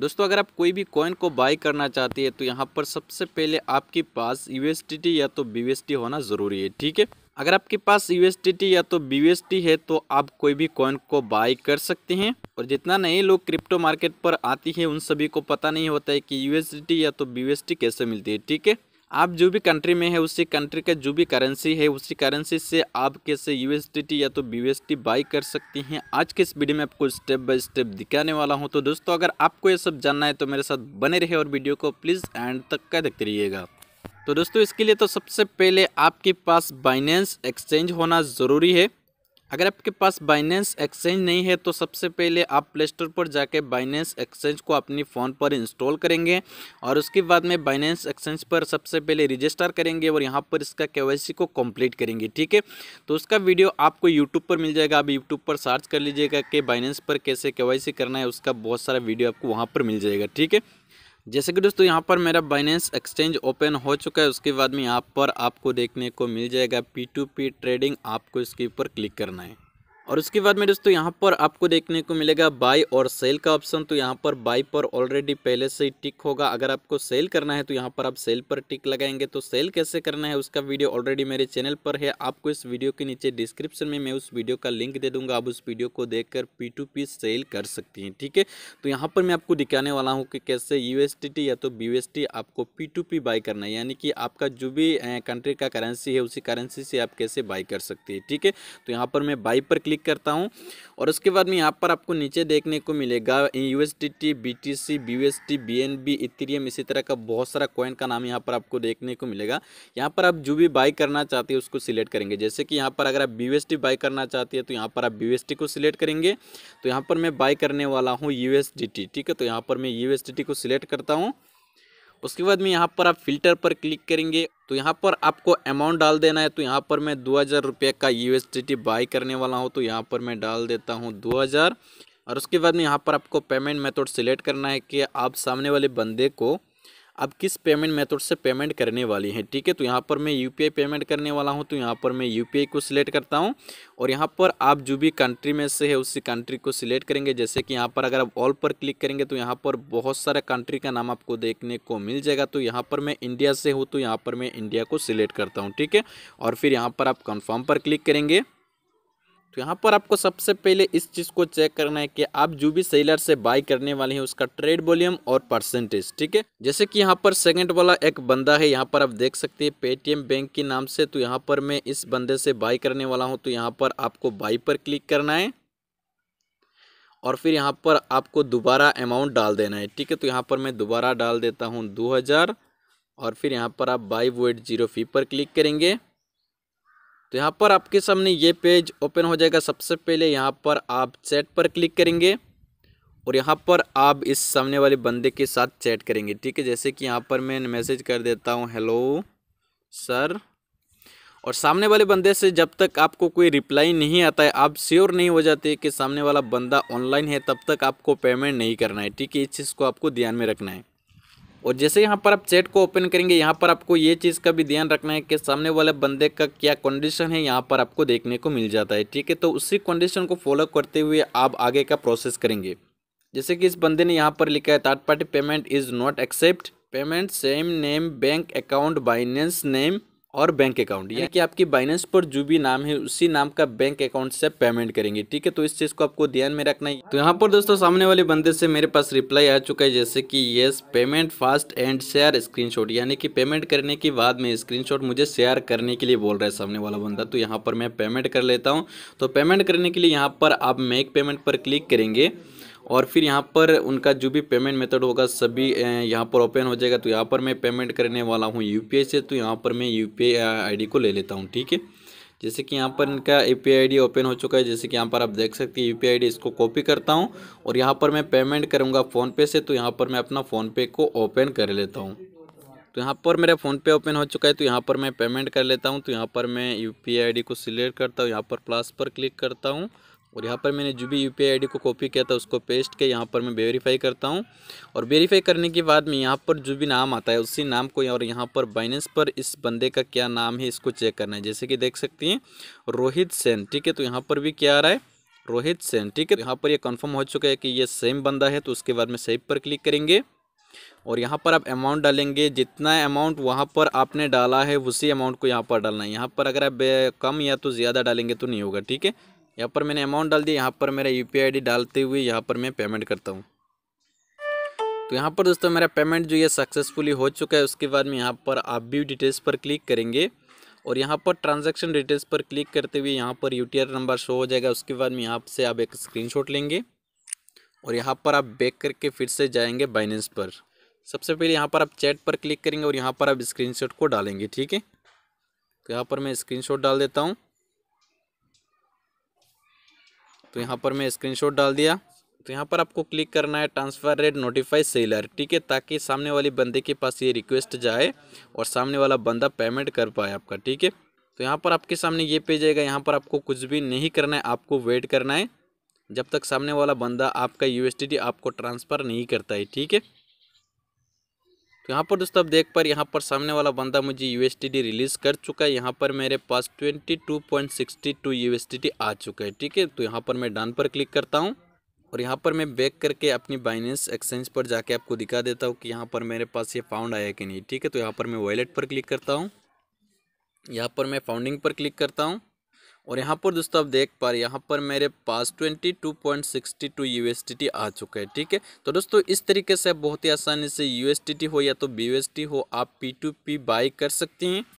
दोस्तों अगर आप कोई भी कॉइन को बाय करना चाहते हैं तो यहाँ पर सबसे पहले आपके पास यू या तो बी होना ज़रूरी है ठीक है अगर आपके पास यू या तो बी है तो आप कोई भी कॉइन को बाय कर सकते हैं और जितना नए लोग क्रिप्टो मार्केट पर आती है उन सभी को पता नहीं होता है कि यू या तो बी कैसे मिलती है ठीक है आप जो भी कंट्री में है उसी कंट्री का जो भी करेंसी है उसी करेंसी से आप कैसे यू या तो बी बाई कर सकती हैं आज के इस वीडियो में आपको स्टेप बाय स्टेप दिखाने वाला हूं तो दोस्तों अगर आपको ये सब जानना है तो मेरे साथ बने रहे और वीडियो को प्लीज़ एंड तक का देखते रहिएगा तो दोस्तों इसके लिए तो सबसे पहले आपके पास बाइनेंस एक्सचेंज होना ज़रूरी है अगर आपके पास बाइनेंस एक्सचेंज नहीं है तो सबसे पहले आप प्ले स्टोर पर जाके बाइनेंस एक्सचेंज को अपनी फ़ोन पर इंस्टॉल करेंगे और उसके बाद में बाइनेंस एक्सचेंज पर सबसे पहले रजिस्टर करेंगे और यहाँ पर इसका के को कंप्लीट करेंगे ठीक है तो उसका वीडियो आपको यूट्यूब पर मिल जाएगा आप यूट्यूब पर सर्च कर लीजिएगा कि बाइनेंस पर कैसे के करना है उसका बहुत सारा वीडियो आपको वहाँ पर मिल जाएगा ठीक है जैसे कि दोस्तों यहाँ पर मेरा बाइनेंस एक्सचेंज ओपन हो चुका है उसके बाद में यहाँ पर आपको देखने को मिल जाएगा पी टू पी ट्रेडिंग आपको इसके ऊपर क्लिक करना है और उसके बाद में दोस्तों यहाँ पर आपको देखने को मिलेगा बाय और सेल का ऑप्शन तो यहाँ पर बाय पर ऑलरेडी पहले से ही टिक होगा अगर आपको सेल करना है तो यहाँ पर आप सेल पर टिक लगाएंगे तो सेल कैसे करना है उसका वीडियो ऑलरेडी मेरे चैनल पर है आपको इस वीडियो के नीचे डिस्क्रिप्शन में मैं उस वीडियो का लिंक दे दूंगा आप उस वीडियो को देख कर पी टू पी सेल कर सकती हैं ठीक है तो यहाँ पर मैं आपको दिखाने वाला हूँ कि कैसे यू या तो बी आपको पी टू पी करना है यानी कि आपका जो भी कंट्री का करेंसी है उसी करेंसी से आप कैसे बाई कर सकती है ठीक है तो यहाँ पर मैं बाई पर क्लिक क्लिक करता हूँ और उसके बाद में यहाँ पर आपको नीचे देखने को मिलेगा U S D T B T C B S T B N B Ethereum इसी तरह का बहुत सारा कॉइन का नाम यहाँ पर आपको देखने को मिलेगा यहाँ पर आप जो भी बाई करना चाहते हैं उसको सिलेक्ट करेंगे जैसे कि यहाँ पर अगर आप बी एस टी बाई करना चाहते हैं तो यहाँ पर आप बी एस टी को सिलेक्ट करेंगे तो यहाँ पर मैं बाई करने वाला हूँ यू एस डी टी ठीक है तो यहाँ पर मैं यू एस टी को सिलेक्ट करता हूँ उसके बाद में यहाँ पर आप फिल्टर पर क्लिक करेंगे तो यहाँ पर आपको अमाउंट डाल देना है तो यहाँ पर मैं दो हज़ार रुपये का यू एस बाई करने वाला हूँ तो यहाँ पर मैं डाल देता हूँ दो हज़ार और उसके बाद में यहाँ पर आपको पेमेंट मेथड सिलेक्ट करना है कि आप सामने वाले बंदे को अब किस पेमेंट मेथड से पेमेंट करने वाली हैं ठीक है तो यहाँ पर मैं यू पेमेंट करने वाला हूँ तो यहाँ पर मैं यू को सिलेक्ट करता हूँ और यहाँ पर आप जो भी कंट्री में से है उसी कंट्री को सिलेक्ट करेंगे जैसे कि यहाँ पर अगर आप ऑल पर क्लिक करेंगे तो यहाँ पर बहुत सारे कंट्री का नाम आपको देखने को मिल जाएगा तो यहाँ पर मैं इंडिया से हूँ तो यहाँ पर मैं इंडिया को सिलेक्ट करता हूँ ठीक है और फिर यहाँ पर आप कन्फर्म पर क्लिक करेंगे तो यहाँ पर आपको सबसे पहले इस चीज़ को चेक करना है कि आप जो भी सेलर से बाई करने वाले हैं उसका ट्रेड वॉल्यूम और परसेंटेज ठीक है जैसे कि यहाँ पर सेकंड वाला एक बंदा है यहाँ पर आप देख सकते हैं पेटीएम बैंक के नाम से तो यहाँ पर मैं इस बंदे से बाई करने वाला हूँ तो यहाँ पर आपको बाई पर क्लिक करना है और फिर यहाँ पर आपको दोबारा अमाउंट डाल देना है ठीक है तो यहाँ पर मैं दोबारा डाल देता हूँ दो और फिर यहाँ पर आप बाई वेट जीरो फी पर क्लिक करेंगे तो यहाँ पर आपके सामने ये पेज ओपन हो जाएगा सबसे पहले यहाँ पर आप चैट पर क्लिक करेंगे और यहाँ पर आप इस सामने वाले बंदे के साथ चैट करेंगे ठीक है जैसे कि यहाँ पर मैं मैसेज कर देता हूँ हेलो सर और सामने वाले बंदे से जब तक आपको कोई रिप्लाई नहीं आता है आप श्योर नहीं हो जाते कि सामने वाला बंदा ऑनलाइन है तब तक आपको पेमेंट नहीं करना है ठीक है इस चीज़ को आपको ध्यान में रखना है और जैसे यहाँ पर आप चैट को ओपन करेंगे यहाँ पर आपको ये चीज़ का भी ध्यान रखना है कि सामने वाले बंदे का क्या कंडीशन है यहाँ पर आपको देखने को मिल जाता है ठीक है तो उसी कंडीशन को फॉलो करते हुए आप आगे का प्रोसेस करेंगे जैसे कि इस बंदे ने यहाँ पर लिखा है third party payment is not accept payment same name bank account Binance name और बैंक अकाउंट यानी कि आपकी बाइनेंस पर जो भी नाम है उसी नाम का बैंक अकाउंट से पेमेंट करेंगे ठीक है तो इस चीज़ को आपको ध्यान में रखना है तो यहाँ पर दोस्तों सामने वाले बंदे से मेरे पास रिप्लाई आ चुका है जैसे कि yes payment fast and share screenshot यानी कि पेमेंट करने के बाद में स्क्रीनशॉट मुझे शेयर करने के लिए बोल रहा है सामने वाला बंदा तो यहाँ पर मैं पेमेंट कर लेता हूँ तो पेमेंट करने के लिए यहाँ पर आप मेक पेमेंट पर क्लिक करेंगे और फिर यहाँ पर उनका जो भी पेमेंट मेथड होगा सभी यहाँ पर ओपन हो जाएगा तो यहाँ पर मैं पेमेंट करने वाला हूँ यू से तो यहाँ पर मैं यू पी को ले लेता हूँ ठीक है जैसे कि यहाँ पर इनका यू पी ओपन हो चुका है जैसे कि यहाँ पर आप देख सकते हैं यू पी इसको कॉपी करता हूँ और यहाँ पर मैं पेमेंट करूँगा फ़ोनपे से तो यहाँ पर मैं अपना फ़ोनपे को ओपन कर लेता हूँ तो यहाँ पर मेरा फ़ोनपे ओपन हो चुका है तो यहाँ पर मैं पेमेंट कर लेता हूँ तो यहाँ पर मैं यू पी को सिलेक्ट करता हूँ यहाँ पर प्लस पर क्लिक करता हूँ और यहाँ पर मैंने जो भी यू पी को कॉपी किया था उसको पेस्ट के यहाँ पर मैं वेरीफाई करता हूँ और वेरीफाई करने के बाद में यहाँ पर जो भी नाम आता है उसी नाम को और यहाँ पर बाइनेंस पर इस बंदे का क्या नाम है इसको चेक करना है जैसे कि देख सकती हैं रोहित सेन ठीक है तो यहाँ पर भी क्या आ रहा है रोहित सेन ठीक है तो यहाँ पर ये कन्फर्म हो चुका है कि ये सेम बंदा है तो उसके बाद में सही पर क्लिक करेंगे और यहाँ पर आप अमाउंट डालेंगे जितना अमाउंट वहाँ पर आपने डाला है उसी अमाउंट को यहाँ पर डालना है यहाँ पर अगर आप कम या तो ज़्यादा डालेंगे तो नहीं होगा ठीक है यहाँ पर मैंने अमाउंट डाल दी यहाँ पर मेरा यू पी डालते हुए यहाँ पर मैं पेमेंट करता हूँ तो यहाँ पर दोस्तों मेरा पेमेंट जो है सक्सेसफुली हो चुका है उसके बाद में यहाँ पर आप भी डिटेल्स पर क्लिक करेंगे और यहाँ पर ट्रांजैक्शन डिटेल्स पर क्लिक करते हुए यहाँ पर यू नंबर शो हो जाएगा उसके बाद में यहाँ से आप एक स्क्रीनशॉट लेंगे और यहाँ पर आप बैक करके फिर से जाएंगे बाइनेंस पर सबसे पहले यहाँ पर आप चैट पर क्लिक करेंगे और यहाँ पर आप स्क्रीन को डालेंगे ठीक है तो यहाँ पर मैं स्क्रीन डाल देता हूँ तो यहाँ पर मैं स्क्रीनशॉट डाल दिया तो यहाँ पर आपको क्लिक करना है ट्रांसफ़र रेट नोटिफाई सेलर ठीक है ताकि सामने वाली बंदे के पास ये रिक्वेस्ट जाए और सामने वाला बंदा पेमेंट कर पाए आपका ठीक है तो यहाँ पर आपके सामने ये पेज आएगा यहाँ पर आपको कुछ भी नहीं करना है आपको वेट करना है जब तक सामने वाला बंदा आपका यू आपको ट्रांसफ़र नहीं करता है ठीक है तो यहाँ पर दोस्तों आप देख पर यहाँ पर सामने वाला बंदा मुझे यू रिलीज़ कर चुका है यहाँ पर मेरे पास twenty two point sixty two U आ चुका है ठीक है तो यहाँ पर मैं डन पर क्लिक करता हूँ और यहाँ पर मैं बैक करके अपनी बाइनेंस एक्सचेंज पर जाके आपको दिखा देता हूँ कि यहाँ पर मेरे पास ये फाउंड आया कि नहीं ठीक है तो यहाँ पर मैं वॉलेट पर क्लिक करता हूँ यहाँ पर मैं फाउंडिंग पर क्लिक करता हूँ और यहाँ पर दोस्तों आप देख पा रहे यहाँ पर मेरे पास twenty two point sixty two U S T T आ चुका है ठीक है तो दोस्तों इस तरीके से बहुत ही आसानी से यू एस टी टी हो या तो बी एस टी हो आप पी टू पी बाई कर सकते हैं